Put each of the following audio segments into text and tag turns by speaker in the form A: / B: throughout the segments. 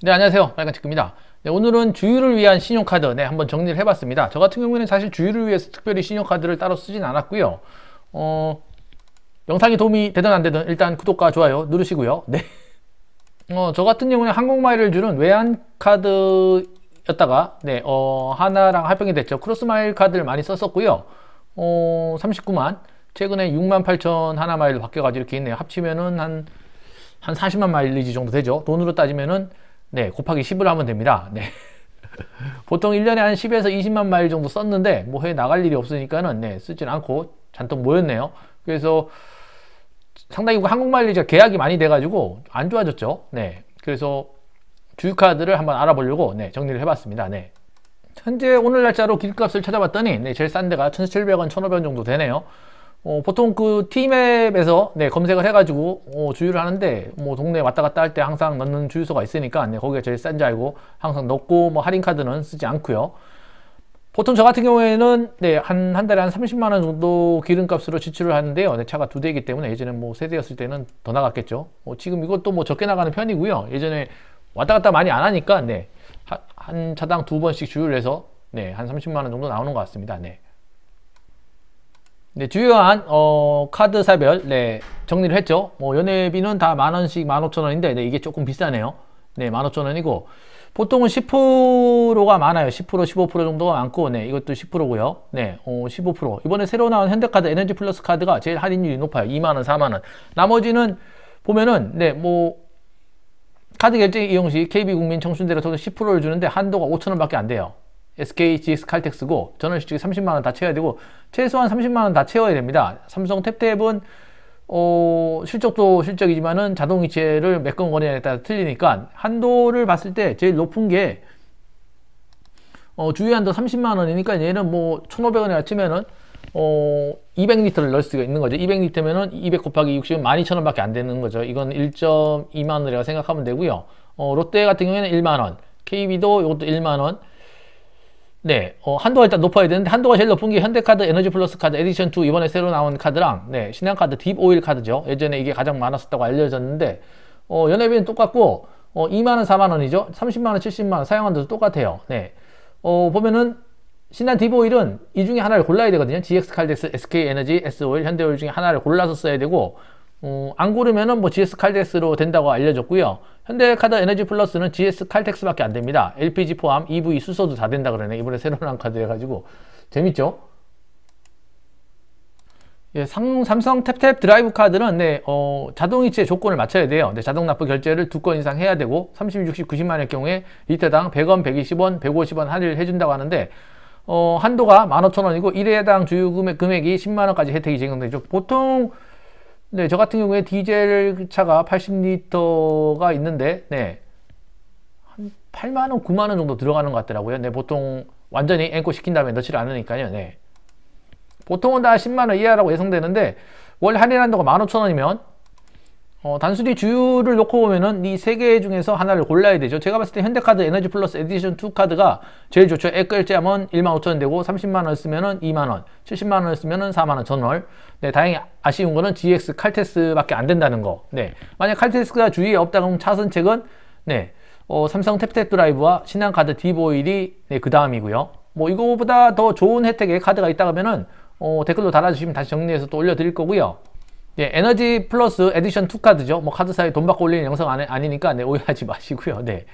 A: 네 안녕하세요 빨간체크입니다 네, 오늘은 주유를 위한 신용카드 네 한번 정리를 해봤습니다 저 같은 경우에는 사실 주유를 위해서 특별히 신용카드를 따로 쓰진 않았고요 어 영상이 도움이 되든 안 되든 일단 구독과 좋아요 누르시고요 네 어, 저 같은 경우는 항공마일을 주는 외환카드였다가 네, 어, 하나랑 합병이 됐죠 크로스마일 카드를 많이 썼었고요 어, 39만 최근에 6만 8천 하나 마일 로 바뀌어가지고 이렇게 있네요 합치면은 한한 40만 마일리지 정도 되죠 돈으로 따지면은 네, 곱하기 10을 하면 됩니다. 네. 보통 1년에 한 10에서 20만 마일 정도 썼는데 뭐 해외 나갈 일이 없으니까는 네, 쓰진 않고 잔뜩 모였네요. 그래서 상당히 그 한국마일리 제 계약이 많이 돼가지고 안 좋아졌죠. 네. 그래서 주유카드를 한번 알아보려고 네, 정리를 해봤습니다. 네. 현재 오늘 날짜로 길값을 찾아봤더니 네, 제일 싼 데가 1,700원, 1,500원 정도 되네요. 어, 보통 그 T맵에서 네, 검색을 해가지고 어, 주유를 하는데 뭐 동네 왔다 갔다 할 때 항상 넣는 주유소가 있으니까 네, 거기가 제일 싼 줄 알고 항상 넣고 뭐 할인카드는 쓰지 않고요. 보통 저 같은 경우에는 네, 한, 한 달에 한 30만 원 정도 기름값으로 지출을 하는데요. 네, 차가 두 대이기 때문에 예전에 뭐세 대였을 때는 더 나갔겠죠. 어, 지금 이것도 뭐 적게 나가는 편이고요. 예전에 왔다 갔다 많이 안 하니까 네, 한, 한 차당 두 번씩 주유를 해서 네, 한 30만 원 정도 나오는 것 같습니다. 네. 네, 주요한 어, 카드사별 네, 정리를 했죠. 뭐 연회비는 다 만원씩 만오천원인데 네, 이게 조금 비싸네요. 네, 만오천원이고 보통은 10%가 많아요. 10% 15% 정도가 많고 네, 이것도 10%고요. 네, 어, 15% 이번에 새로 나온 현대카드 에너지 플러스 카드가 제일 할인율이 높아요. 2만원, 4만원 나머지는 보면은 네, 뭐 카드 결제 이용 시 KB국민 청춘대를 통해 10%를 주는데 한도가 5천원밖에 안 돼요. SKGS 칼텍스고 저는 솔직히 30만원 다 채워야 되고 최소한 30만원 다 채워야 됩니다. 삼성 탭탭은 어, 실적도 실적이지만은 자동이체를 몇건 권래에 따라 틀리니까 한도를 봤을 때 제일 높은 게 어, 주유 한도 30만원이니까 얘는 뭐 1,500원에 맞 치면은 어, 200리터를 넣을 수가 있는 거죠. 200리터면은 200 곱하기 60은 12,000원 밖에 안 되는 거죠. 이건 1.2만원이라고 생각하면 되고요. 어, 롯데 같은 경우에는 1만원, KB도 이것도 1만원, 네, 어, 한도가 일단 높아야 되는데 한도가 제일 높은 게 현대카드, 에너지플러스 카드, 에디션 2 이번에 새로 나온 카드랑 네, 신한카드 딥오일 카드죠. 예전에 이게 가장 많았었다고 알려졌는데 어, 연회비는 똑같고 어, 2만원, 4만원이죠. 30만원, 70만원 사용한 데도 똑같아요. 네, 어, 보면은 신한 딥오일은 이 중에 하나를 골라야 되거든요. GX 칼덱스, SK 에너지, S오일, 현대오일 중에 하나를 골라서 써야 되고 어, 안 고르면은 뭐 GS 칼텍스로 된다고 알려졌고요. 현대카드 에너지 플러스는 GS 칼텍스밖에 안 됩니다. LPG 포함 EV 수소도 다 된다 그러네. 이번에 새로 나온 카드 해가지고 재밌죠? 예, 삼, 삼성 탭탭 드라이브 카드는 네, 어, 자동이체 조건을 맞춰야 돼요. 네, 자동 납부 결제를 두 건 이상 해야 되고 30, 60, 90만 원의 경우에 리터당 100원, 120원, 150원 할인을 해준다고 하는데 어, 한도가 15,000원이고 1회당 주유 금액, 금액이 10만 원까지 혜택이 제공되죠. 보통 네, 저 같은 경우에 디젤 차가 80리터가 있는데, 네. 한 8만원, 9만원 정도 들어가는 것 같더라고요. 네, 보통 완전히 앵코 시킨 다음에 넣지를 않으니까요. 네. 보통은 다 10만원 이하라고 예상되는데, 월 할인한다고 15,000원이면 어, 단순히 주유를 놓고 보면은 이 세 개 중에서 하나를 골라야 되죠. 제가 봤을 때 현대카드 에너지 플러스 에디션 2 카드가 제일 좋죠. 액결제하면 15,000원 되고 30만원 쓰면은 2만원, 70만원 쓰면은 4만원 전월. 네, 다행히 아쉬운 거는 GX 칼테스밖에 안 된다는 거. 네. 만약 칼테스가 주위에 없다 그러면 차선책은 네. 어, 삼성 탭탭 드라이브와 신한카드 디보일이 네, 그 다음이고요. 뭐 이거보다 더 좋은 혜택의 카드가 있다 그러면은 어, 댓글로 달아주시면 다시 정리해서 또 올려드릴 거고요. 예, 에너지 플러스 에디션 2 카드죠. 뭐 카드 사에돈 받고 올리는 영상 아니, 아니니까 네, 오해하지 마시고요. 네.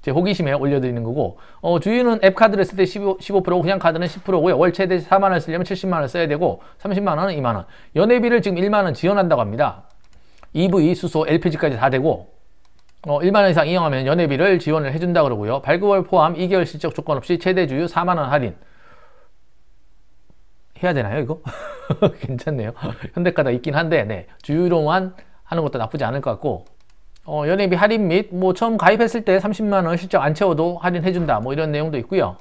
A: 제 호기심에 올려드리는 거고 어, 주유는 앱 카드를 쓸 때 15%, 15%고 그냥 카드는 10%고요. 월 최대 4만원 쓰려면 70만원 써야 되고 30만원은 2만원 연회비를 지금 1만원 지원한다고 합니다. EV, 수소, LPG까지 다 되고 어, 1만원 이상 이용하면 연회비를 지원을 해준다 그러고요. 발급월 포함 2개월 실적 조건 없이 최대 주유 4만원 할인 해야 되나요 이거? 괜찮네요 현대카드 있긴 한데 네 주유로만 하는 것도 나쁘지 않을 것 같고 어, 연예비 할인 및 뭐 처음 가입했을 때 30만원 실적 안 채워도 할인해준다 뭐 이런 내용도 있고요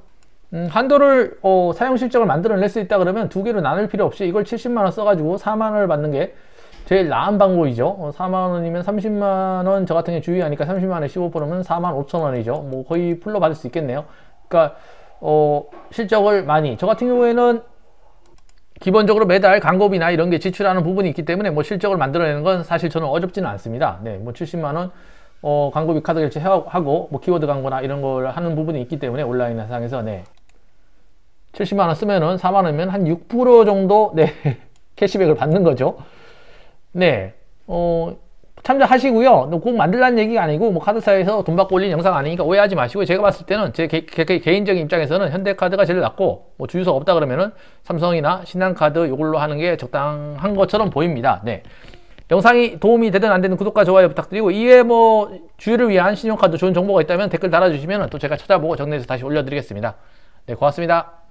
A: 음, 한도를 어, 사용 실적을 만들어낼 수 있다 그러면 두 개로 나눌 필요 없이 이걸 70만원 써가지고 4만원을 받는 게 제일 나은 방법이죠 어, 4만원이면 30만원 저 같은 게 주의하니까 3 0만원 15%면 4만 5천원이죠 뭐 거의 풀로 받을 수 있겠네요 그러니까 어, 실적을 많이 저 같은 경우에는 기본적으로 매달 광고비나 이런 게 지출하는 부분이 있기 때문에 뭐 실적을 만들어내는 건 사실 저는 어렵지는 않습니다. 네, 뭐 70만 원 어, 광고비 카드 결제하고 뭐 키워드 광고나 이런 걸 하는 부분이 있기 때문에 온라인 상에서 네. 70만 원 쓰면은 4만 원이면 한 6% 정도 네. 캐시백을 받는 거죠. 네. 어, 참조하시고요. 꼭 만들라는 얘기가 아니고 뭐 카드사에서 돈 받고 올린 영상 아니니까 오해하지 마시고 제가 봤을 때는 제 개, 개 인적인 입장에서는 현대카드가 제일 낫고 뭐 주유소 없다 그러면은 삼성이나 신한카드 요걸로 하는 게 적당한 것처럼 보입니다. 네. 영상이 도움이 되든 안 되든 구독과 좋아요 부탁드리고 이외에 뭐 주유를 위한 신용카드 좋은 정보가 있다면 댓글 달아주시면 또 제가 찾아보고 정리해서 다시 올려드리겠습니다. 네 고맙습니다.